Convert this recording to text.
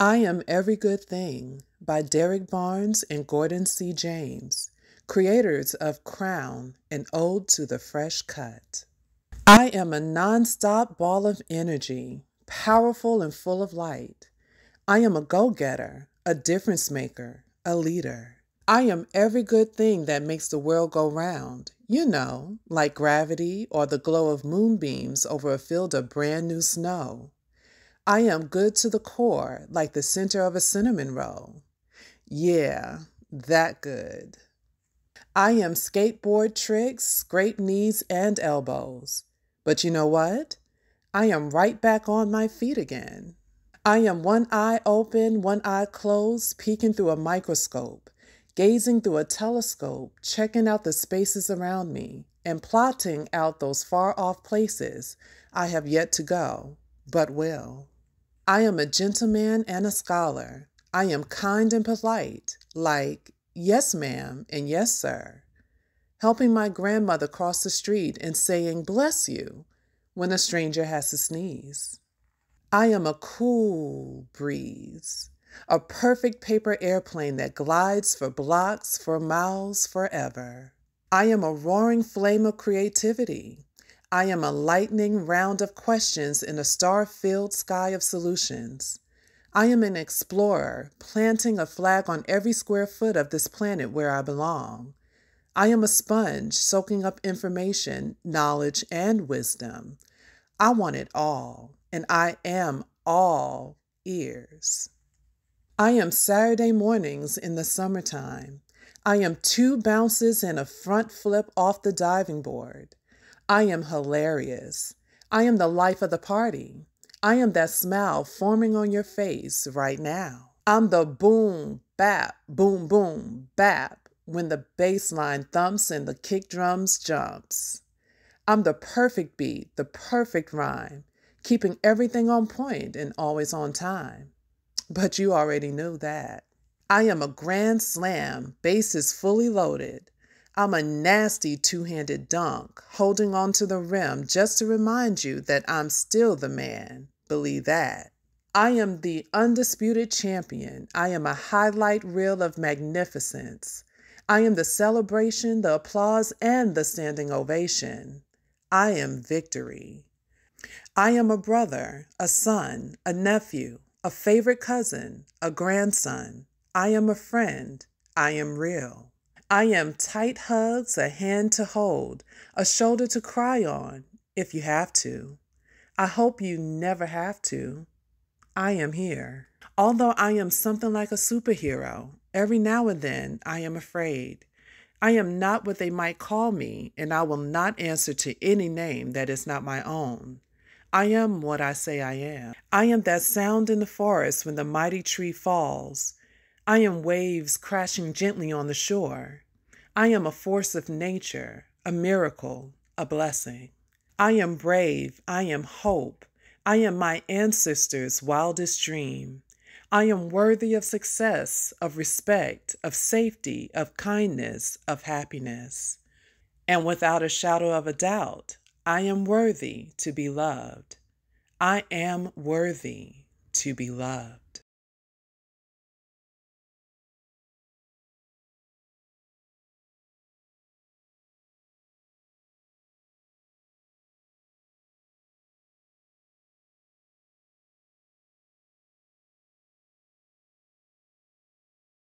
I Am Every Good Thing by Derek Barnes and Gordon C. James, creators of Crown, and Ode to the Fresh Cut. I am a nonstop ball of energy, powerful and full of light. I am a go getter, a difference maker, a leader. I am every good thing that makes the world go round, you know, like gravity or the glow of moonbeams over a field of brand new snow. I am good to the core, like the center of a cinnamon roll. Yeah, that good. I am skateboard tricks, scrape knees and elbows. But you know what? I am right back on my feet again. I am one eye open, one eye closed, peeking through a microscope, gazing through a telescope, checking out the spaces around me, and plotting out those far off places I have yet to go, but will. I am a gentleman and a scholar. I am kind and polite, like, yes, ma'am, and yes, sir. Helping my grandmother cross the street and saying, bless you, when a stranger has to sneeze. I am a cool breeze, a perfect paper airplane that glides for blocks, for miles, forever. I am a roaring flame of creativity, I am a lightning round of questions in a star filled sky of solutions. I am an explorer, planting a flag on every square foot of this planet where I belong. I am a sponge, soaking up information, knowledge, and wisdom. I want it all, and I am all ears. I am Saturday mornings in the summertime. I am two bounces and a front flip off the diving board. I am hilarious. I am the life of the party. I am that smile forming on your face right now. I'm the boom, bap, boom, boom, bap when the bass line thumps and the kick drums jumps. I'm the perfect beat, the perfect rhyme, keeping everything on point and always on time. But you already knew that. I am a grand slam, bass is fully loaded. I'm a nasty two handed dunk, holding on to the rim just to remind you that I'm still the man. Believe that. I am the undisputed champion. I am a highlight reel of magnificence. I am the celebration, the applause, and the standing ovation. I am victory. I am a brother, a son, a nephew, a favorite cousin, a grandson. I am a friend. I am real. I am tight hugs, a hand to hold, a shoulder to cry on, if you have to. I hope you never have to. I am here. Although I am something like a superhero, every now and then I am afraid. I am not what they might call me, and I will not answer to any name that is not my own. I am what I say I am. I am that sound in the forest when the mighty tree falls, I am waves crashing gently on the shore. I am a force of nature, a miracle, a blessing. I am brave. I am hope. I am my ancestors' wildest dream. I am worthy of success, of respect, of safety, of kindness, of happiness. And without a shadow of a doubt, I am worthy to be loved. I am worthy to be loved.